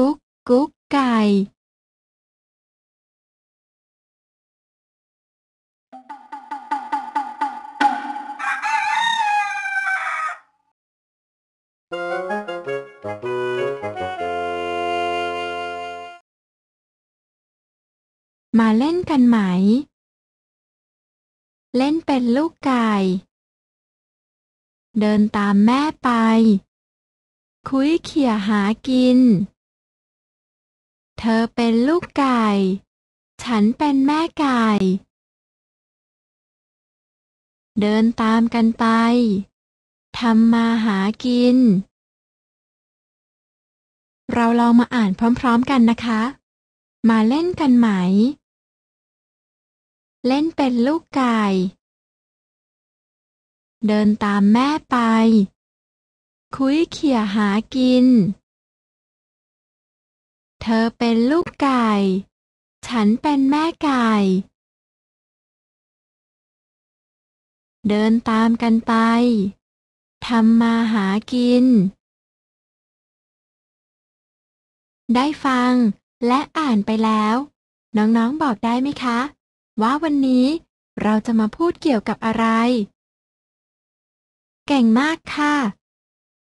กุ๊ก กุ๊กไก่ มาเล่นกันไหม เล่นเป็นลูกไก่ เดินตามแม่ไป คุยเขี่ยหา กินเธอเป็นลูกไก่ ฉันเป็นแม่ไก่ เดินตามกันไป ทำมาหากิน เราลองมาอ่านพร้อมๆกันนะคะ มาเล่นกันไหม เล่นเป็นลูกไก่ เดินตามแม่ไป คุยเขี่ยหากินเธอเป็นลูกไก่ ฉันเป็นแม่ไก่ เดินตามกันไป ทำมาหากิน ได้ฟังและอ่านไปแล้ว น้องๆบอกได้ไหมคะ ว่าวันนี้เราจะมาพูดเกี่ยวกับอะไรเก่งมากค่ะ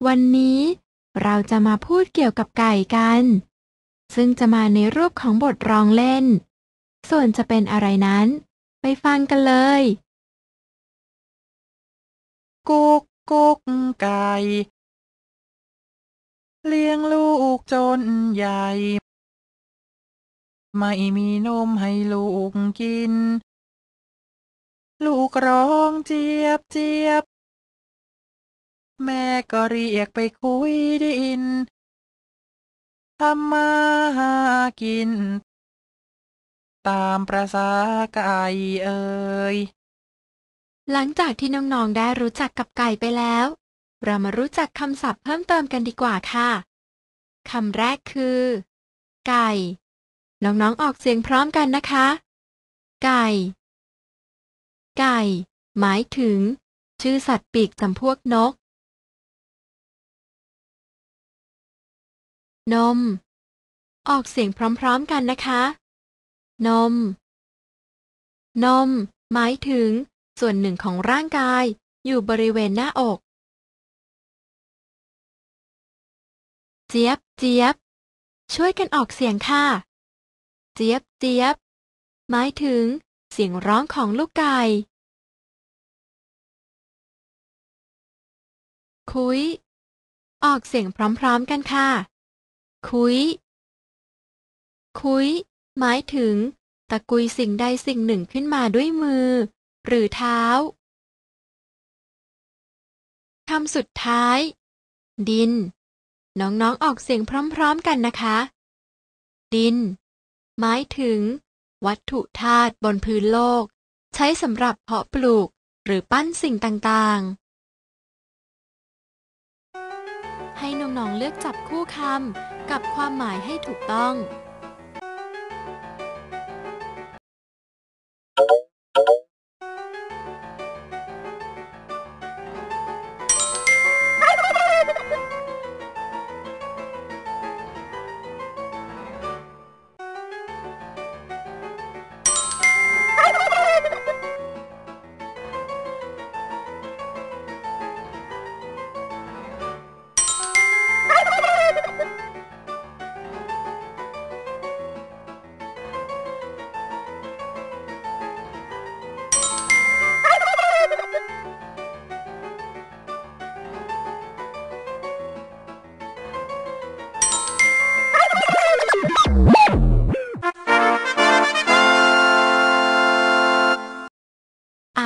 วันนี้เราจะมาพูดเกี่ยวกับไก่กันซึ่งจะมาในรูปของบทร้องเล่น ส่วนจะเป็นอะไรนั้น ไปฟังกันเลย กุ๊กกุ๊กไก่ เลี้ยงลูกจนใหญ่ ไม่มีนมให้ลูกกิน ลูกร้องเจี๊ยบเจี๊ยบ แม่ก็เรียกไปคุยได้ยินทำมาหากิน ตามประสาไก่เอ่ย หลังจากที่น้อง ๆ ได้รู้จักกับไก่ไปแล้ว เรามารู้จักคำศัพท์เพิ่มเติมกันดีกว่าค่ะคำแรกคือ ไก่ น้องๆออกเสียงพร้อมกันนะคะ ไก่ ไก่ หมายถึง ชื่อสัตว์ปีกจำพวกนกนม ออกเสียงพร้อม ๆ กันนะคะ นม นม หมายถึง ส่วนหนึ่งของร่างกายอยู่บริเวณหน้าอก เจี๊ยบ เจี๊ยบ ช่วยกันออกเสียงค่ะ เจี๊ยบ เจี๊ยบ หมายถึง เสียงร้องของลูกไก่ คุย ออกเสียงพร้อมๆกันค่ะคุย คุย หมายถึง ตะกุยสิ่งใดสิ่งหนึ่งขึ้นมาด้วยมือ หรือเท้าคำสุดท้าย ดิน น้องๆ ออกเสียงพร้อมๆ กันนะคะ ดิน หมายถึง วัตถุธาตุบนพื้นโลก ใช้สำหรับเพาะปลูก หรือปั้นสิ่งต่างๆให้น้องๆ เลือกจับคู่คำกับความหมายให้ถูกต้อง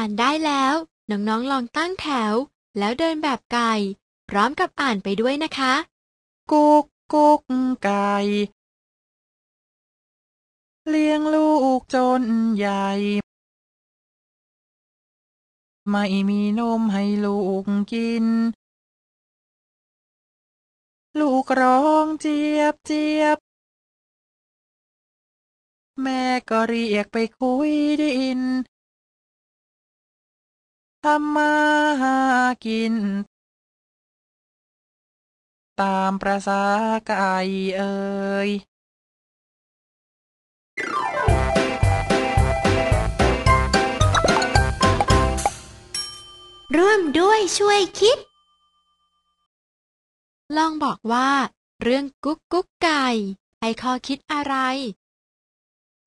านได้แล้ว น้องๆลองตั้งแถวแล้วเดินแบบไก่ พร้อมกับอ่านไปด้วยนะคะ กุก กุก ไก่ เลี้ยงลูก จนใหญ่ ไม่มีนมให้ลูก กิน ลูก ร้อง เจี๊ยบ เจี๊ยบ แม่ ก็ เรียก ไปคุยดินทำมาหากิน ตามประสาไก่เอ่ย ร่วมด้วยช่วยคิด ลองบอกว่าเรื่องกุ๊กกุ๊กไก่ให้ข้อคิดอะไร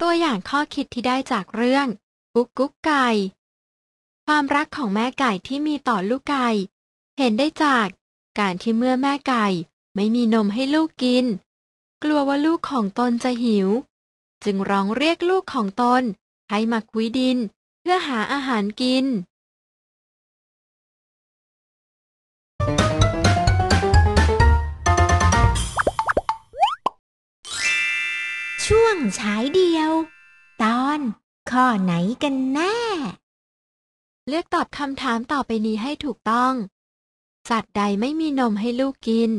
ตัวอย่างข้อคิดที่ได้จากเรื่องกุ๊กกุ๊กไก่ความรักของแม่ไก่ที่มีต่อลูกไก่ เห็นได้จากการที่เมื่อแม่ไก่ไม่มีนมให้ลูกกิน กลัวว่าลูกของตนจะหิว จึงร้องเรียกลูกของตน ให้มาคุยดิน เพื่อหาอาหารกิน ช่วงฉายเดียว ตอนข้อไหนกันแน่เลือกตอบคำถามต่อไปนี้ให้ถูกต้อง สัตว์ใดไม่มีนมให้ลูกกิน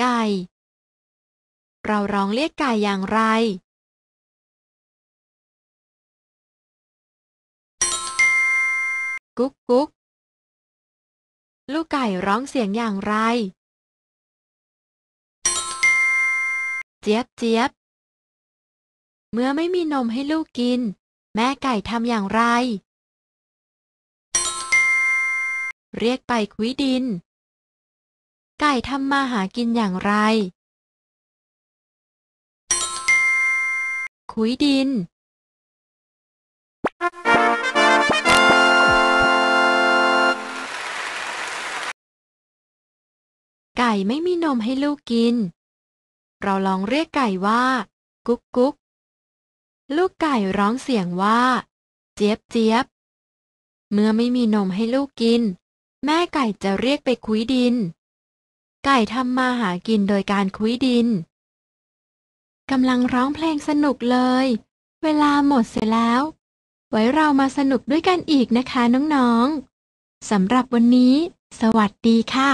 ไก่ เราร้องเรียกไก่อย่างไร กุ๊ก กุ๊ก ลูกไก่ร้องเสียงอย่างไร เจี๊ยบเจี๊ยบเมื่อไม่มีนมให้ลูกกินแม่ไก่ทำอย่างไร เรียกไปคุยดิน ไก่ทำมาหากินอย่างไร คุยดิน ไก่ไม่มีนมให้ลูกกิน เราลองเรียกไก่ว่า กุ๊กกุ๊กลูกไก่ร้องเสียงว่า เจี๊ยบเจี๊ยบเมื่อไม่มีนมให้ลูกกิน แม่ไก่จะเรียกไปคุยดิน ไก่ทำมาหากินโดยการคุยดินกำลังร้องเพลงสนุกเลย เวลาหมดเสียแล้ว ไว้เรามาสนุกด้วยกันอีกนะคะ น้อง ๆสำหรับวันนี้ สวัสดีค่ะ